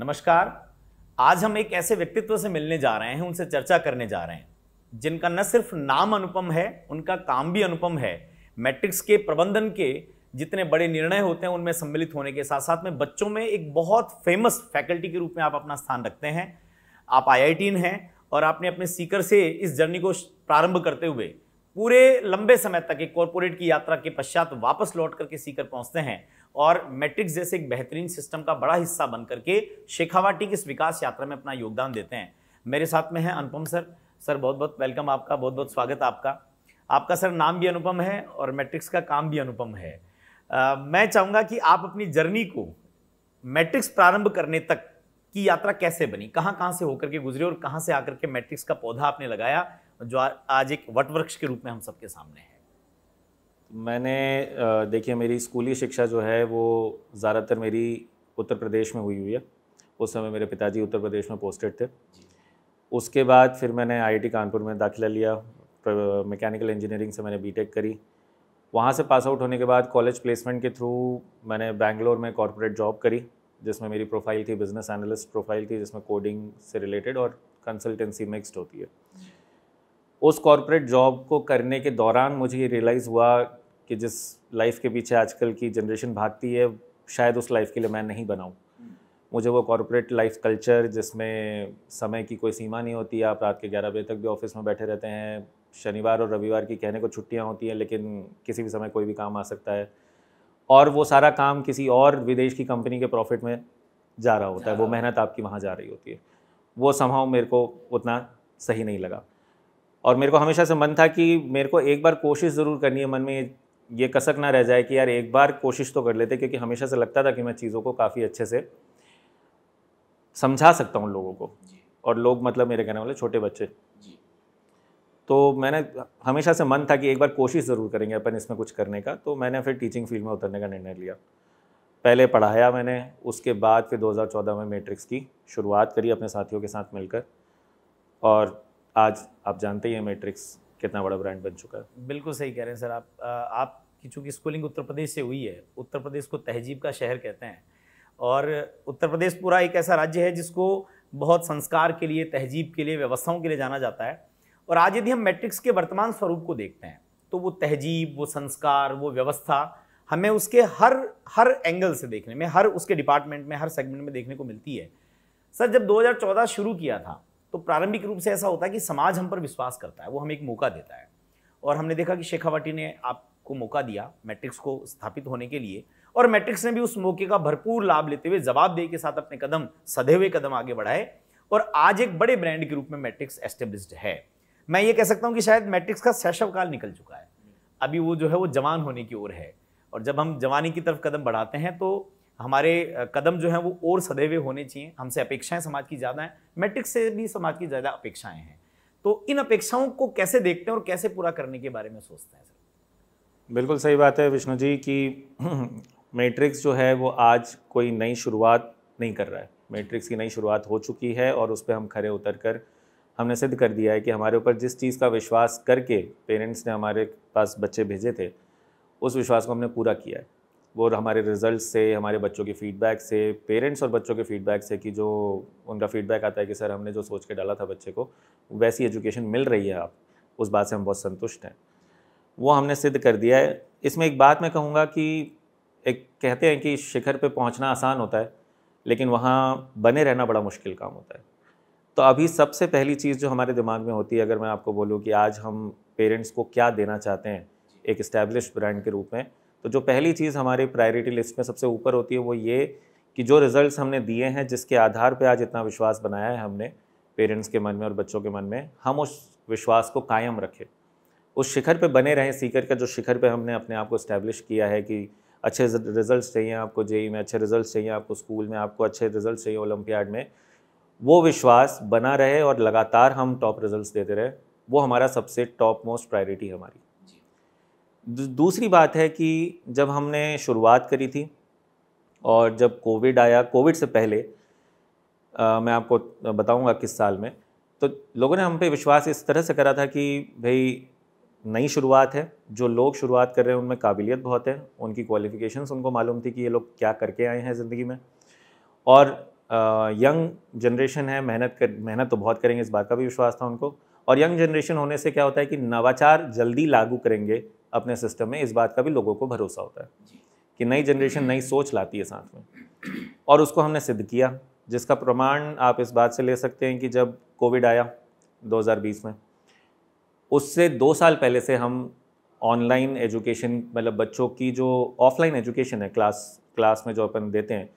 नमस्कार आज हम एक ऐसे व्यक्तित्व से मिलने जा रहे हैं उनसे चर्चा करने जा रहे हैं जिनका न सिर्फ नाम अनुपम है उनका काम भी अनुपम है मैट्रिक्स के प्रबंधन के जितने बड़े निर्णय होते हैं उनमें सम्मिलित होने के साथ साथ में बच्चों में एक बहुत फेमस फैकल्टी के रूप में आप अपना स्थान रखते हैं आप आई हैं और आपने अपने सीकर से इस जर्नी को प्रारंभ करते हुए पूरे लंबे समय तक एक कॉरपोरेट की यात्रा के पश्चात वापस लौट करके सीकर पहुंचते हैं और मैट्रिक्स जैसे एक बेहतरीन सिस्टम का बड़ा हिस्सा बन करके शेखावाटी की इस विकास यात्रा में अपना योगदान देते हैं मेरे साथ में है अनुपम सर सर बहुत बहुत वेलकम आपका बहुत बहुत स्वागत आपका आपका सर नाम भी अनुपम है और मैट्रिक्स का काम भी अनुपम है आ, मैं चाहूँगा कि आप अपनी जर्नी को मैट्रिक्स प्रारंभ करने तक की यात्रा कैसे बनी कहाँ कहाँ से होकर के गुजरे और कहाँ से आकर के मैट्रिक्स का पौधा आपने लगाया जो आज एक वटवृक्ष के रूप में हम सबके सामने है मैंने देखिए मेरी स्कूली शिक्षा जो है वो ज़्यादातर मेरी उत्तर प्रदेश में हुई हुई है उस समय मेरे पिताजी उत्तर प्रदेश में पोस्टेड थे उसके बाद फिर मैंने आईआईटी कानपुर में दाखिला लिया मैकेनिकल इंजीनियरिंग से मैंने बीटेक करी वहाँ से पास आउट होने के बाद कॉलेज प्लेसमेंट के थ्रू मैंने बैंगलोर में कॉरपोरेट जॉब करी जिसमें मेरी प्रोफाइल थी बिज़नेस एनालिस्ट प्रोफाइल थी जिसमें कोडिंग से रिलेटेड और कंसल्टेंसी मिक्स्ड होती है उस कॉरपोरेट जॉब को करने के दौरान मुझे ये रियलाइज़ हुआ कि जिस लाइफ के पीछे आजकल की जनरेशन भागती है शायद उस लाइफ के लिए मैं नहीं बनाऊँ मुझे वो कॉरपोरेट लाइफ कल्चर जिसमें समय की कोई सीमा नहीं होती आप रात के ग्यारह बजे तक भी ऑफिस में बैठे रहते हैं शनिवार और रविवार की कहने को छुट्टियाँ होती हैं लेकिन किसी भी समय कोई भी काम आ सकता है और वो सारा काम किसी और विदेश की कंपनी के प्रॉफिट में जा रहा होता है वो मेहनत आपकी वहाँ जा रही होती है वो संभाव मेरे को उतना सही नहीं लगा और मेरे को हमेशा से मन था कि मेरे को एक बार कोशिश ज़रूर करनी है मन में ये कसक ना रह जाए कि यार एक बार कोशिश तो कर लेते क्योंकि हमेशा से लगता था कि मैं चीज़ों को काफ़ी अच्छे से समझा सकता हूँ लोगों को और लोग मतलब मेरे कहने वाले छोटे बच्चे तो मैंने हमेशा से मन था कि एक बार कोशिश ज़रूर करेंगे अपन इसमें कुछ करने का तो मैंने फिर टीचिंग फील्ड में उतरने का निर्णय लिया पहले पढ़ाया मैंने उसके बाद फिर 2014 में मैट्रिक्स की शुरुआत करी अपने साथियों के साथ मिलकर और आज आप जानते ही हैं मैट्रिक्स कितना बड़ा ब्रांड बन चुका है बिल्कुल सही कह रहे हैं सर आप आप की चूँकि स्कूलिंग उत्तर प्रदेश से हुई है उत्तर प्रदेश को तहजीब का शहर कहते हैं और उत्तर प्रदेश पूरा एक ऐसा राज्य है जिसको बहुत संस्कार के लिए तहजीब के लिए व्यवस्थाओं के लिए जाना जाता है और आज यदि हम मैट्रिक्स के वर्तमान स्वरूप को देखते हैं तो वो तहजीब वो संस्कार वो व्यवस्था हमें उसके हर हर एंगल से देखने में हर उसके डिपार्टमेंट में हर सेगमेंट में देखने को मिलती है सर जब 2014 शुरू किया था प्रारंभिक रूप से ऐसा होता है कि समाज हम पर विश्वास करता है वो हमें एक मौका देता है और हमने देखा कि शेखावाटी ने आपको मौका दिया मैट्रिक्स को स्थापित होने के लिए और मैट्रिक्स ने भी उस मौके का भरपूर लाभ लेते हुए जवाबदेही के साथ अपने कदम सधे हुए कदम आगे बढ़ाए और आज एक बड़े ब्रांड के रूप में मैट्रिक्स एस्टेब्लिश्ड है मैं ये कह सकता हूँ कि शायद मैट्रिक्स का शैशव काल निकल चुका है अभी वो जो है वो जवान होने की ओर है और जब हम जवानी की तरफ कदम बढ़ाते हैं तो हमारे कदम जो हैं वो और सदे हुए होने चाहिए हमसे अपेक्षाएं समाज की ज़्यादा हैं मैट्रिक से भी समाज की ज़्यादा अपेक्षाएं हैं तो इन अपेक्षाओं को कैसे देखते हैं और कैसे पूरा करने के बारे में सोचते हैं सर बिल्कुल सही बात है विष्णु जी कि मैट्रिक्स जो है वो आज कोई नई शुरुआत नहीं कर रहा है मैट्रिक्स की नई शुरुआत हो चुकी है और उस पर हम खड़े उतर कर हमने सिद्ध कर दिया है कि हमारे ऊपर जिस चीज़ का विश्वास करके पेरेंट्स ने हमारे पास बच्चे भेजे थे उस विश्वास को हमने पूरा किया है वो हमारे रिजल्ट से हमारे बच्चों के फीडबैक से पेरेंट्स और बच्चों के फीडबैक से कि जो उनका फीडबैक आता है कि सर हमने जो सोच के डाला था बच्चे को वैसी एजुकेशन मिल रही है आप उस बात से हम बहुत संतुष्ट हैं वो हमने सिद्ध कर दिया है इसमें एक बात मैं कहूँगा कि एक कहते हैं कि शिखर पर पहुँचना आसान होता है लेकिन वहाँ बने रहना बड़ा मुश्किल काम होता है तो अभी सबसे पहली चीज़ जो हमारे दिमाग में होती है अगर मैं आपको बोलूँ कि आज हम पेरेंट्स को क्या देना चाहते हैं एक इस्टेब्लिश ब्रांड के रूप में तो जो पहली चीज़ हमारी प्रायोरिटी लिस्ट में सबसे ऊपर होती है वो ये कि जो रिज़ल्ट हमने दिए हैं जिसके आधार पर आज इतना विश्वास बनाया है हमने पेरेंट्स के मन में और बच्चों के मन में हम उस विश्वास को कायम रखें उस शिखर पे बने रहें सीकर का जो शिखर पे हमने अपने आप को इस्टेब्लिश किया है कि अच्छे रिजल्ट चाहिए आपको जेई e में अच्छे रिजल्ट चाहिए आपको स्कूल में आपको अच्छे रिजल्ट चाहिए ओलंपियाड में वो विश्वास बना रहे और लगातार हम टॉप रिजल्ट्स देते रहे वो हमारा सबसे टॉप मोस्ट प्रायोरिटी हमारी दूसरी बात है कि जब हमने शुरुआत करी थी और जब कोविड आया कोविड से पहले आ, मैं आपको बताऊंगा किस साल में तो लोगों ने हम पे विश्वास इस तरह से करा था कि भाई नई शुरुआत है जो लोग शुरुआत कर रहे हैं उनमें काबिलियत बहुत है उनकी क्वालिफ़िकेशन उनको मालूम थी कि ये लोग क्या करके आए हैं ज़िंदगी में और आ, यंग जनरेशन है मेहनत कर मेहनत तो बहुत करेंगे इस बात का भी विश्वास था उनको और यंग जनरेशन होने से क्या होता है कि नवाचार जल्दी लागू करेंगे अपने सिस्टम में इस बात का भी लोगों को भरोसा होता है कि नई जनरेशन नई सोच लाती है साथ में और उसको हमने सिद्ध किया जिसका प्रमाण आप इस बात से ले सकते हैं कि जब कोविड आया 2020 में उससे दो साल पहले से हम ऑनलाइन एजुकेशन मतलब बच्चों की जो ऑफलाइन एजुकेशन है क्लास क्लास में जो अपन देते हैं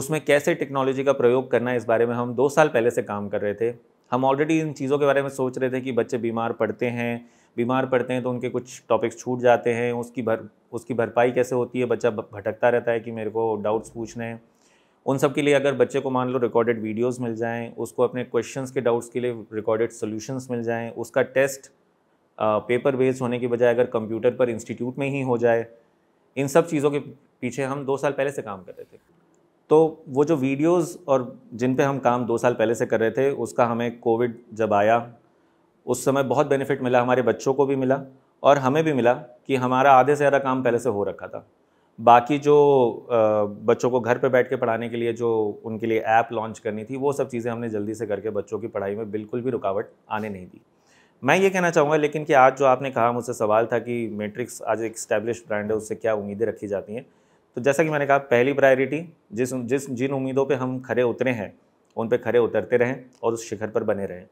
उसमें कैसे टेक्नोलॉजी का प्रयोग करना है इस बारे में हम दो साल पहले से काम कर रहे थे हम ऑलरेडी इन चीज़ों के बारे में सोच रहे थे कि बच्चे बीमार पड़ते हैं बीमार पड़ते हैं तो उनके कुछ टॉपिक्स छूट जाते हैं उसकी भर उसकी भरपाई कैसे होती है बच्चा भटकता रहता है कि मेरे को डाउट्स पूछने हैं उन सब के लिए अगर बच्चे को मान लो रिकॉर्डेड वीडियोस मिल जाएं उसको अपने क्वेश्चंस के डाउट्स के लिए रिकॉर्डेड सॉल्यूशंस मिल जाएं उसका टेस्ट पेपर बेस्ड होने के बजाय अगर कंप्यूटर पर इंस्टीट्यूट में ही हो जाए इन सब चीज़ों के पीछे हम दो साल पहले से काम कर रहे थे तो वो जो वीडियोस और जिन पे हम काम दो साल पहले से कर रहे थे उसका हमें कोविड जब आया उस समय बहुत बेनिफिट मिला हमारे बच्चों को भी मिला और हमें भी मिला कि हमारा आधे से ज़्यादा काम पहले से हो रखा था बाकी जो बच्चों को घर पर बैठ के पढ़ाने के लिए जो उनके लिए ऐप लॉन्च करनी थी वो सब चीज़ें हमने जल्दी से करके बच्चों की पढ़ाई में बिल्कुल भी रुकावट आने नहीं दी मैं ये कहना चाहूँगा लेकिन कि आज जो आपने कहा मुझसे सवाल था कि मेट्रिक्स आज एक स्टैब्लिश ब्रांड है उससे क्या उम्मीदें रखी जाती हैं तो जैसा कि मैंने कहा पहली प्रायोरिटी जिस जिस जिन उम्मीदों पर हम खड़े उतरे हैं उन पर खड़े उतरते रहें और उस शिखर पर बने रहें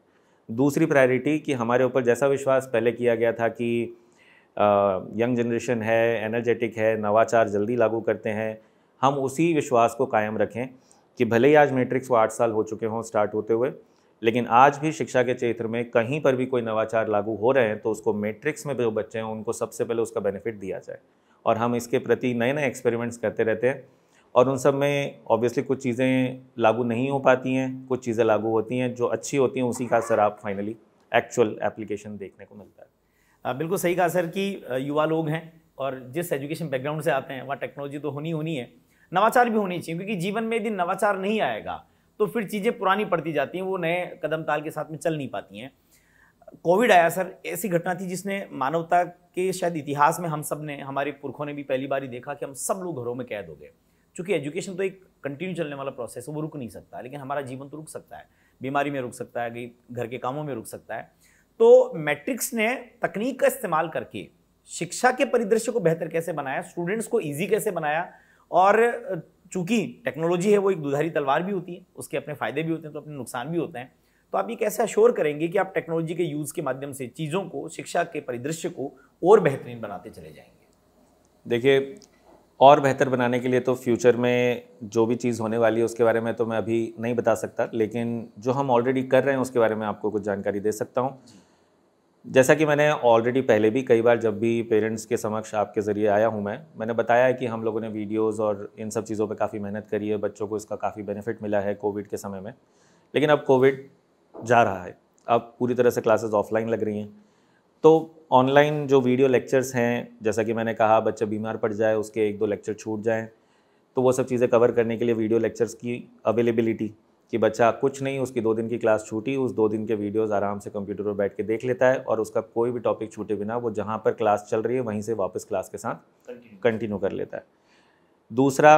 दूसरी प्रायोरिटी कि हमारे ऊपर जैसा विश्वास पहले किया गया था कि यंग जनरेशन है एनर्जेटिक है नवाचार जल्दी लागू करते हैं हम उसी विश्वास को कायम रखें कि भले ही आज मैट्रिक्स को आठ साल हो चुके हों स्टार्ट होते हुए लेकिन आज भी शिक्षा के क्षेत्र में कहीं पर भी कोई नवाचार लागू हो रहे हैं तो उसको मैट्रिक्स में जो बच्चे हैं उनको सबसे पहले उसका बेनिफिट दिया जाए और हम इसके प्रति नए नए एक्सपेरिमेंट्स करते रहते हैं और उन सब में ऑब्वियसली कुछ चीज़ें लागू नहीं हो पाती हैं कुछ चीज़ें लागू होती हैं जो अच्छी होती हैं उसी का सर आप फाइनली एक्चुअल एप्लीकेशन देखने को मिलता है आ, बिल्कुल सही कहा सर कि युवा लोग हैं और जिस एजुकेशन बैकग्राउंड से आते हैं वहाँ टेक्नोलॉजी तो होनी होनी है नवाचार भी होनी चाहिए क्योंकि जीवन में यदि नवाचार नहीं आएगा तो फिर चीज़ें पुरानी पड़ती जाती हैं वो नए कदम ताल के साथ में चल नहीं पाती हैं कोविड आया सर ऐसी घटना थी जिसने मानवता के शायद इतिहास में हम सब ने हमारे पुरखों ने भी पहली बार ही देखा कि हम सब लोग घरों में कैद हो गए चूँकि एजुकेशन तो एक कंटिन्यू चलने वाला प्रोसेस है वो रुक नहीं सकता लेकिन हमारा जीवन तो रुक सकता है बीमारी में रुक सकता है कि घर के कामों में रुक सकता है तो मैट्रिक्स ने तकनीक का इस्तेमाल करके शिक्षा के परिदृश्य को बेहतर कैसे बनाया स्टूडेंट्स को ईजी कैसे बनाया और चूंकि टेक्नोलॉजी है वो एक दुधारी तलवार भी होती है उसके अपने फायदे भी होते हैं तो अपने नुकसान भी होते हैं तो आप ये कैसे अश्योर करेंगे कि आप टेक्नोलॉजी के यूज़ के माध्यम से चीज़ों को शिक्षा के परिदृश्य को और बेहतरीन बनाते चले जाएंगे देखिए और बेहतर बनाने के लिए तो फ्यूचर में जो भी चीज़ होने वाली है उसके बारे में तो मैं अभी नहीं बता सकता लेकिन जो हम ऑलरेडी कर रहे हैं उसके बारे में आपको कुछ जानकारी दे सकता हूँ जैसा कि मैंने ऑलरेडी पहले भी कई बार जब भी पेरेंट्स के समक्ष आपके ज़रिए आया हूँ मैं मैंने बताया है कि हम लोगों ने वीडियोस और इन सब चीज़ों पे काफ़ी मेहनत करी है बच्चों को इसका काफ़ी बेनिफिट मिला है कोविड के समय में लेकिन अब कोविड जा रहा है अब पूरी तरह से क्लासेस ऑफलाइन लग रही हैं तो ऑनलाइन जो वीडियो लेक्चर्स हैं जैसा कि मैंने कहा बच्चा बीमार पड़ जाए उसके एक दो लेक्चर छूट जाएँ तो वो सब चीज़ें कवर करने के लिए वीडियो लेक्चर्स की अवेलेबिलिटी कि बच्चा कुछ नहीं उसकी दो दिन की क्लास छूटी उस दो दिन के वीडियोस आराम से कंप्यूटर पर बैठ के देख लेता है और उसका कोई भी टॉपिक छूटे बिना वो जहाँ पर क्लास चल रही है वहीं से वापस क्लास के साथ कंटिन्यू कर लेता है दूसरा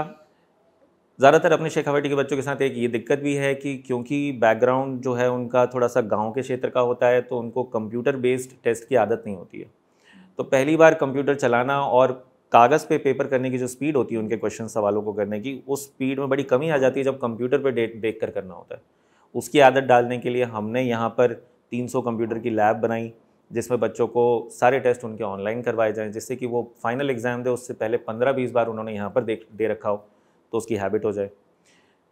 ज़्यादातर अपने शेखावाटी के बच्चों के साथ एक ये दिक्कत भी है कि क्योंकि बैकग्राउंड जो है उनका थोड़ा सा गांव के क्षेत्र का होता है तो उनको कंप्यूटर बेस्ड टेस्ट की आदत नहीं होती है तो पहली बार कंप्यूटर चलाना और कागज़ पे पेपर करने की जो स्पीड होती है उनके क्वेश्चन सवालों को करने की उस स्पीड में बड़ी कमी आ जाती है जब कंप्यूटर पर डेट देख कर करना होता है उसकी आदत डालने के लिए हमने यहाँ पर 300 कंप्यूटर की लैब बनाई जिसमें बच्चों को सारे टेस्ट उनके ऑनलाइन करवाए जाएँ जिससे कि वो फाइनल एग्ज़ाम दे उससे पहले पंद्रह बीस बार उन्होंने यहाँ पर देख दे रखा हो तो उसकी हैबिट हो जाए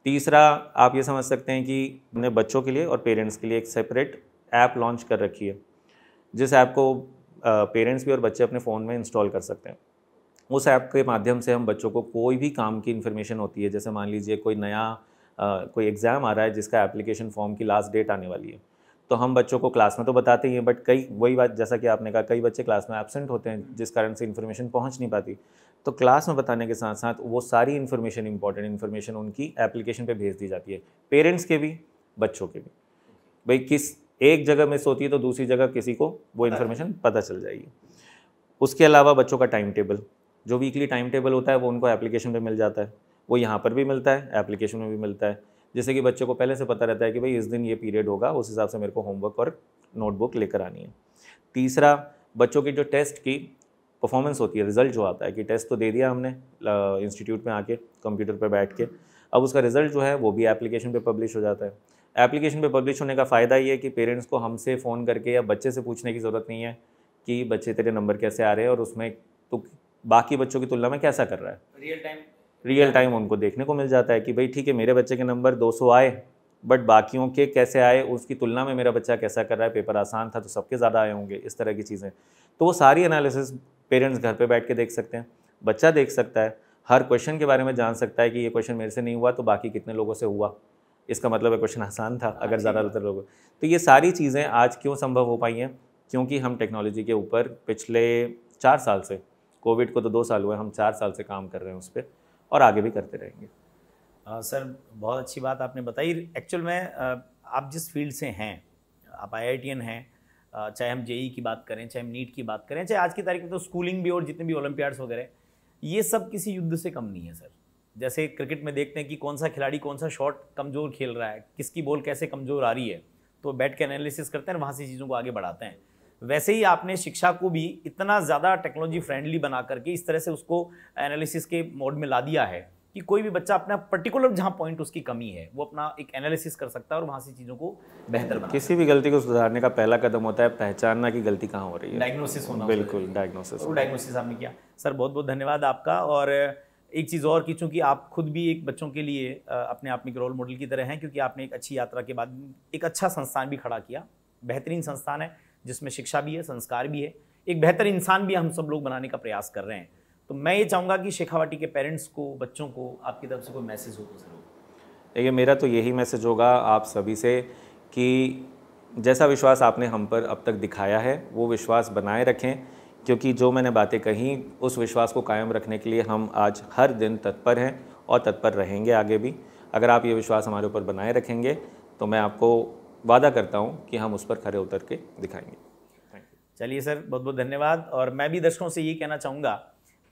तीसरा आप ये समझ सकते हैं कि हमने बच्चों के लिए और पेरेंट्स के लिए एक सेपरेट ऐप लॉन्च कर रखी है जिस ऐप को पेरेंट्स भी और बच्चे अपने फ़ोन में इंस्टॉल कर सकते हैं उस ऐप के माध्यम से हम बच्चों को कोई भी काम की इन्फॉर्मेशन होती है जैसे मान लीजिए कोई नया आ, कोई एग्ज़ाम आ रहा है जिसका एप्लीकेशन फॉर्म की लास्ट डेट आने वाली है तो हम बच्चों को क्लास में तो बताते ही हैं बट कई वही बात जैसा कि आपने कहा कई बच्चे क्लास में एबसेंट होते हैं जिस कारण से इन्फॉर्मेशन पहुँच नहीं पाती तो क्लास में बताने के साथ साथ वो सारी इन्फॉर्मेशन इंपॉर्टेंट इन्फॉर्मेशन उनकी एप्लीकेशन पे भेज दी जाती है पेरेंट्स के भी बच्चों के भी भाई किस एक जगह मिस होती है तो दूसरी जगह किसी को वो इन्फॉर्मेशन पता चल जाएगी उसके अलावा बच्चों का टाइम टेबल जो वीकली टाइम टेबल होता है वो उनको एप्लीकेशन पर मिल जाता है वो यहाँ पर भी मिलता है एप्लीकेशन में भी मिलता है जैसे कि बच्चों को पहले से पता रहता है कि भाई इस दिन ये पीरियड होगा उस हिसाब से मेरे को होमवर्क और नोटबुक लेकर आनी है तीसरा बच्चों की जो टेस्ट की परफॉर्मेंस होती है रिजल्ट जो आता है कि टेस्ट तो दे दिया हमने इंस्टीट्यूट में आके कंप्यूटर पर बैठ के अब उसका रिजल्ट जो है वो भी एप्लीकेशन पे पब्लिश हो जाता है एप्लीकेशन पे पब्लिश होने का फ़ायदा ये है कि पेरेंट्स को हमसे फ़ोन करके या बच्चे से पूछने की ज़रूरत नहीं है कि बच्चे तेरे नंबर कैसे आ रहे हैं और उसमें तो बाकी बच्चों की तुलना में कैसा कर रहा है रियल टाइम रियल टाइम उनको देखने को मिल जाता है कि भाई ठीक है मेरे बच्चे के नंबर 200 आए बट बाकियों के कैसे आए उसकी तुलना में मेरा बच्चा कैसा कर रहा है पेपर आसान था तो सबके ज़्यादा आए होंगे इस तरह की चीज़ें तो वो सारी एनालिसिस पेरेंट्स घर पे बैठ के देख सकते हैं बच्चा देख सकता है हर क्वेश्चन के बारे में जान सकता है कि ये क्वेश्चन मेरे से नहीं हुआ तो बाकी कितने लोगों से हुआ इसका मतलब है क्वेश्चन आसान था हाँ अगर ज़्यादातर लोग तो ये सारी चीज़ें आज क्यों संभव हो पाई हैं क्योंकि हम टेक्नोलॉजी के ऊपर पिछले चार साल से कोविड को तो दो साल हुए हम चार साल से काम कर रहे हैं उस पर और आगे भी करते रहेंगे आ, सर बहुत अच्छी बात आपने बताई एक्चुअल में आप जिस फील्ड से हैं आप आई हैं चाहे हम जेई की बात करें चाहे हम नीट की बात करें चाहे आज की तारीख में तो स्कूलिंग भी और जितने भी ओलंपियाड्स वगैरह ये सब किसी युद्ध से कम नहीं है सर जैसे क्रिकेट में देखते हैं कि कौन सा खिलाड़ी कौन सा शॉट कमज़ोर खेल रहा है किसकी बॉल कैसे कमज़ोर आ रही है तो बैट के एनालिसिस करते हैं वहाँ से चीज़ों को आगे बढ़ाते हैं वैसे ही आपने शिक्षा को भी इतना ज़्यादा टेक्नोलॉजी फ्रेंडली बना करके इस तरह से उसको एनालिसिस के मोड में ला दिया है कि कोई भी बच्चा अपना पर्टिकुलर जहाँ पॉइंट उसकी कमी है वो अपना एक एनालिसिस कर सकता है और वहाँ से चीज़ों को बेहतर बना किसी भी गलती को सुधारने का पहला कदम होता है पहचानना कि गलती कहाँ हो रही है डायग्नोसिस होना बिल्कुल डायग्नोसिस वो डायग्नोसिस आपने किया सर बहुत बहुत धन्यवाद आपका और एक चीज़ और कि चूँकि आप खुद भी एक बच्चों के लिए अपने आप में एक रोल मॉडल की तरह हैं क्योंकि आपने एक अच्छी यात्रा के बाद एक अच्छा संस्थान भी खड़ा किया बेहतरीन संस्थान है जिसमें शिक्षा भी है संस्कार भी है एक बेहतर इंसान भी हम सब लोग बनाने का प्रयास कर रहे हैं तो मैं ये चाहूँगा कि शेखावाटी के पेरेंट्स को बच्चों को आपकी तरफ से कोई मैसेज हो तो ज़रूर देखिए मेरा तो यही मैसेज होगा आप सभी से कि जैसा विश्वास आपने हम पर अब तक दिखाया है वो विश्वास बनाए रखें क्योंकि जो मैंने बातें कहीं उस विश्वास को कायम रखने के लिए हम आज हर दिन तत्पर हैं और तत्पर रहेंगे आगे भी अगर आप ये विश्वास हमारे ऊपर बनाए रखेंगे तो मैं आपको वादा करता हूँ कि हम उस पर खड़े उतर के दिखाएंगे चलिए सर बहुत बहुत धन्यवाद और मैं भी दर्शकों से ये कहना चाहूँगा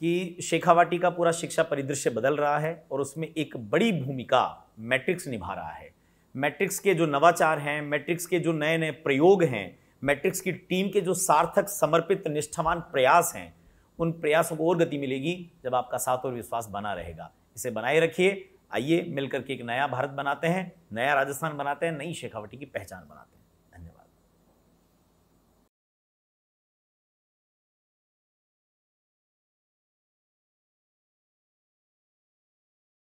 कि शेखावाटी का पूरा शिक्षा परिदृश्य बदल रहा है और उसमें एक बड़ी भूमिका मैट्रिक्स निभा रहा है मैट्रिक्स के जो नवाचार हैं मैट्रिक्स के जो नए नए प्रयोग हैं मैट्रिक्स की टीम के जो सार्थक समर्पित निष्ठावान प्रयास हैं उन प्रयासों को और गति मिलेगी जब आपका साथ और विश्वास बना रहेगा इसे बनाए रखिए आइए मिलकर के एक नया भारत बनाते हैं नया राजस्थान बनाते हैं नई शेखावटी की पहचान बनाते हैं